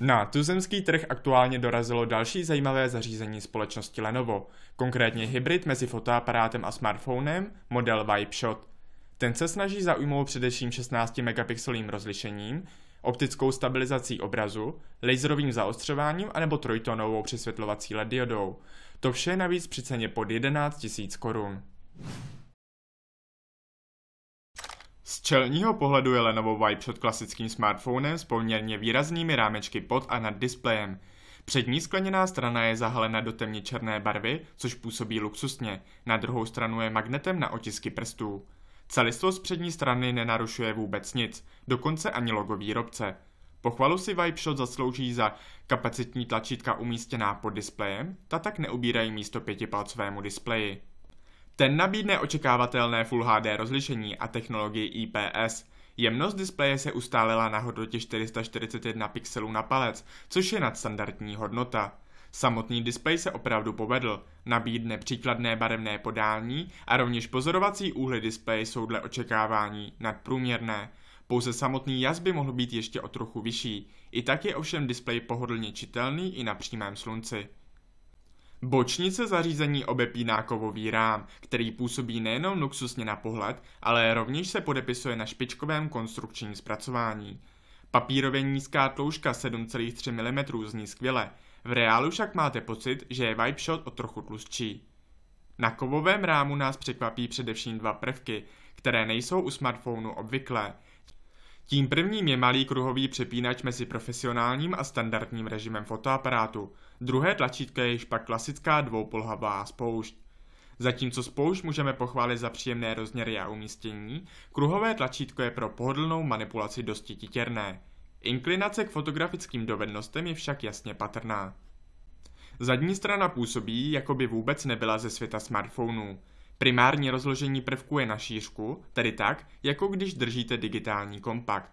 Na tuzemský trh aktuálně dorazilo další zajímavé zařízení společnosti Lenovo, konkrétně hybrid mezi fotoaparátem a smartphonem, model Vibe Shot. Ten se snaží zaujmout především 16 megapixelovým rozlišením, optickou stabilizací obrazu, laserovým zaostřováním anebo trojtonovou přesvětlovací LED diodou. To vše navíc při ceně pod 11 000 korun čelního pohledu je Lenovo Vibe před klasickým smartphonem s poměrně výraznými rámečky pod a nad displejem. Přední skleněná strana je zahalena do temně černé barvy, což působí luxusně, na druhou stranu je magnetem na otisky prstů. Celistvost přední strany nenarušuje vůbec nic, dokonce ani logo výrobce. Pochvalu si Vibe Shot zaslouží za kapacitní tlačítka umístěná pod displejem, ta tak neubírají místo pětipalcovému displeji. Ten nabídne očekávatelné Full HD rozlišení a technologii IPS. Jemnost displeje se ustálila na hodnotě 441 pixelů na palec, což je nadstandardní hodnota. Samotný displej se opravdu povedl, nabídne příkladné barevné podání a rovněž pozorovací úhly displeje jsou dle očekávání nadprůměrné. Pouze samotný jaz by mohl být ještě o trochu vyšší. I tak je ovšem displej pohodlně čitelný i na přímém slunci. Bočnice zařízení obepíná kovový rám, který působí nejenom luxusně na pohled, ale rovněž se podepisuje na špičkovém konstrukčním zpracování. Papírově nízká tloušťka 7,3 mm zní skvěle, v reálu však máte pocit, že je Vibe Shot o trochu tlustší. Na kovovém rámu nás překvapí především dva prvky, které nejsou u smartphonu obvyklé – tím prvním je malý kruhový přepínač mezi profesionálním a standardním režimem fotoaparátu. Druhé tlačítko je již pak klasická dvoupolhavá spoušť. Zatímco spoušť můžeme pochválit za příjemné rozměry a umístění, kruhové tlačítko je pro pohodlnou manipulaci dosti titěrné. Inklinace k fotografickým dovednostem je však jasně patrná. Zadní strana působí, jako by vůbec nebyla ze světa smartphonů. Primární rozložení prvku je na šířku, tedy tak, jako když držíte digitální kompakt.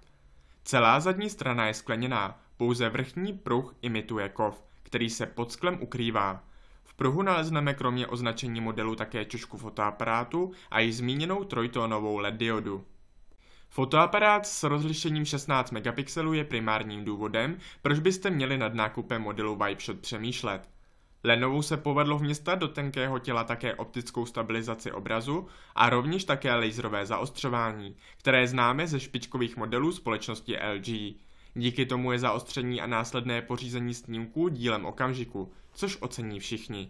Celá zadní strana je skleněná, pouze vrchní pruh imituje kov, který se pod sklem ukrývá. V pruhu nalezneme kromě označení modelu také čočku fotoaparátu a i zmíněnou trojtónovou LED diodu. Fotoaparát s rozlišením 16 megapixelů je primárním důvodem, proč byste měli nad nákupem modelu Vibeshot přemýšlet. Lenovu se povedlo vměstnat do tenkého těla také optickou stabilizaci obrazu a rovněž také laserové zaostřování, které známe ze špičkových modelů společnosti LG. Díky tomu je zaostření a následné pořízení snímků dílem okamžiku, což ocení všichni.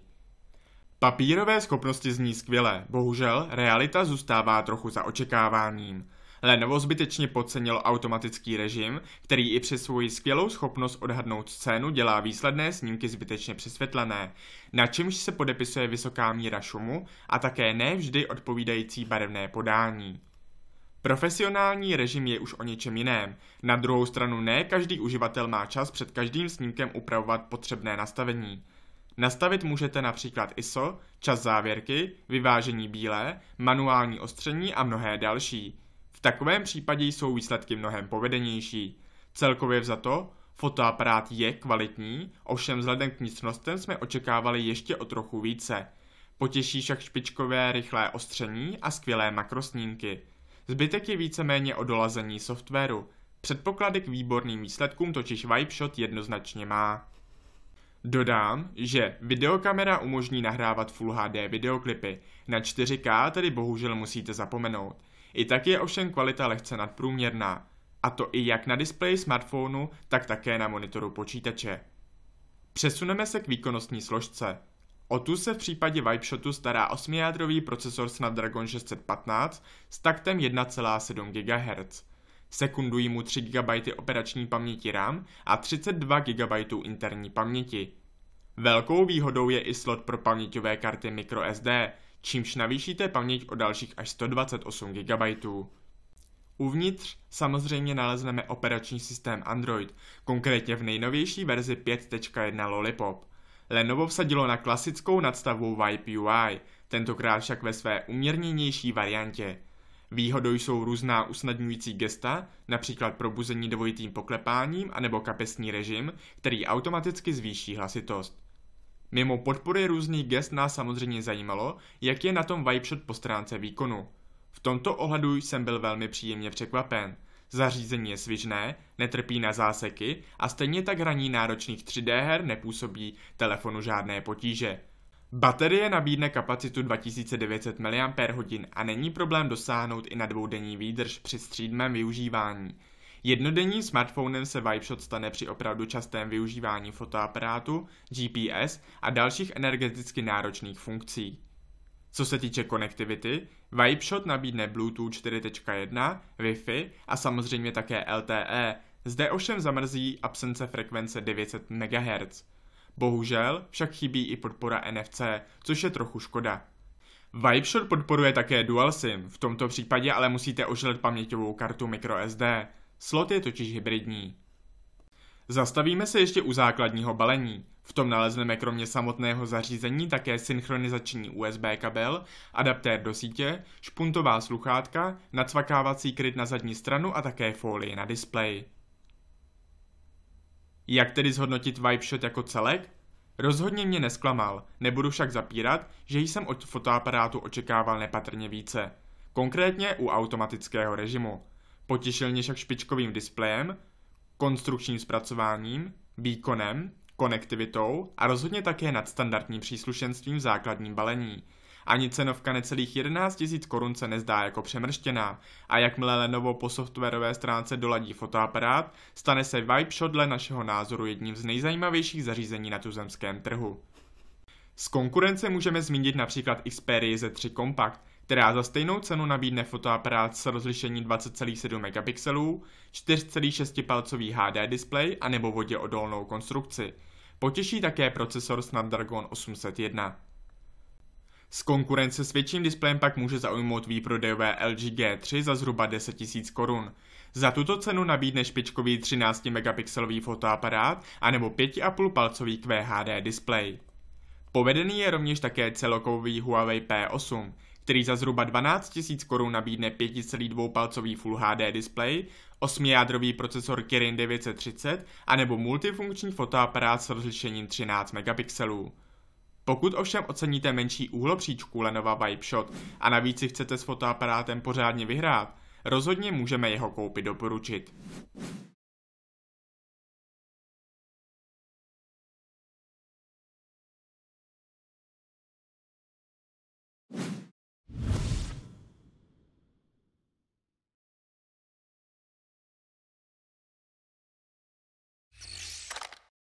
Papírové schopnosti zní skvěle, bohužel realita zůstává trochu za očekáváním. Lenovo zbytečně podcenil automatický režim, který i přes svoji skvělou schopnost odhadnout scénu dělá výsledné snímky zbytečně přesvětlené, na čemž se podepisuje vysoká míra šumu a také ne vždy odpovídající barevné podání. Profesionální režim je už o něčem jiném. Na druhou stranu ne každý uživatel má čas před každým snímkem upravovat potřebné nastavení. Nastavit můžete například ISO, čas závěrky, vyvážení bílé, manuální ostření a mnohé další takovém případě jsou výsledky mnohem povedenější. Celkově vzato, fotoaparát je kvalitní, ovšem vzhledem k vnitřnostem jsme očekávali ještě o trochu více. Potěší však špičkové rychlé ostření a skvělé makrosnímky. Zbytek je víceméně o dolazení softwaru. Předpoklady k výborným výsledkům totiž Vibeshot jednoznačně má. Dodám, že videokamera umožní nahrávat Full HD videoklipy, na 4K tedy bohužel musíte zapomenout. I tak je ovšem kvalita lehce nadprůměrná, a to i jak na displeji smartphonu, tak také na monitoru počítače. Přesuneme se k výkonnostní složce. O tu se v případě Vibeshotu stará 8-jádrový procesor Snapdragon 615 s taktem 1,7 GHz. Sekundují mu 3 GB operační paměti RAM a 32 GB interní paměti. Velkou výhodou je i slot pro paměťové karty microSD, čímž navýšíte paměť o dalších až 128 GB. Uvnitř samozřejmě nalezneme operační systém Android, konkrétně v nejnovější verzi 5.1 Lollipop. Lenovo vsadilo na klasickou nadstavu Vibe UI, tentokrát však ve své uměrněnější variantě. Výhodou jsou různá usnadňující gesta, například probuzení dvojitým poklepáním anebo kapesní režim, který automaticky zvýší hlasitost. Mimo podpory různých gest nás samozřejmě zajímalo, jak je na tom Vipeshot po stránce výkonu. V tomto ohledu jsem byl velmi příjemně překvapen. Zařízení je svižné, netrpí na záseky a stejně tak hraní náročných 3D her nepůsobí telefonu žádné potíže. Baterie nabídne kapacitu 2900 mAh a není problém dosáhnout i na dvoudenní výdrž při střídmém využívání. Jednodenním smartphonem se Vipeshot stane při opravdu častém využívání fotoaparátu, GPS a dalších energeticky náročných funkcí. Co se týče konektivity, Vipeshot nabídne Bluetooth 4.1, Wi-Fi a samozřejmě také LTE, zde ovšem zamrzí absence frekvence 900 MHz. Bohužel však chybí i podpora NFC, což je trochu škoda. Vipeshot podporuje také Dual SIM, v tomto případě ale musíte ožilet paměťovou kartu microSD. Slot je totiž hybridní. Zastavíme se ještě u základního balení. V tom nalezneme kromě samotného zařízení také synchronizační USB kabel, adaptér do sítě, špuntová sluchátka, nacvakávací kryt na zadní stranu a také folii na displeji. Jak tedy zhodnotit Vibeshot jako celek? Rozhodně mě nesklamal, nebudu však zapírat, že jsem od fotoaparátu očekával nepatrně více. Konkrétně u automatického režimu. Potěšil mě však špičkovým displejem, konstrukčním zpracováním, výkonem, konektivitou a rozhodně také nadstandardním příslušenstvím v základním balení. Ani cenovka necelých 11 000 korun se nezdá jako přemrštěná a jakmile Lenovo po softwarové stránce doladí fotoaparát, stane se Shot dle našeho názoru jedním z nejzajímavějších zařízení na tuzemském trhu. Z konkurence můžeme zmínit například Xperia Z3 Compact, která za stejnou cenu nabídne fotoaparát s rozlišení 20,7 megapixelů, 4,6 palcový HD displej a nebo vodě odolnou konstrukci. Potěší také procesor Snapdragon 801. Z konkurence s větším displejem pak může zaujmout výprodejové LG G3 za zhruba 10 000 korun. Za tuto cenu nabídne špičkový 13-megapixelový fotoaparát a nebo 5,5 palcový QHD displej. Povedený je rovněž také celokový Huawei P8 který za zhruba 12 000 korun nabídne 5,2 palcový Full HD display, 8-jádrový procesor Kirin 930 a nebo multifunkční fotoaparát s rozlišením 13 megapixelů. Pokud ovšem oceníte menší úhlopříčku Lenova Vibe Shot a navíc si chcete s fotoaparátem pořádně vyhrát, rozhodně můžeme jeho koupit doporučit.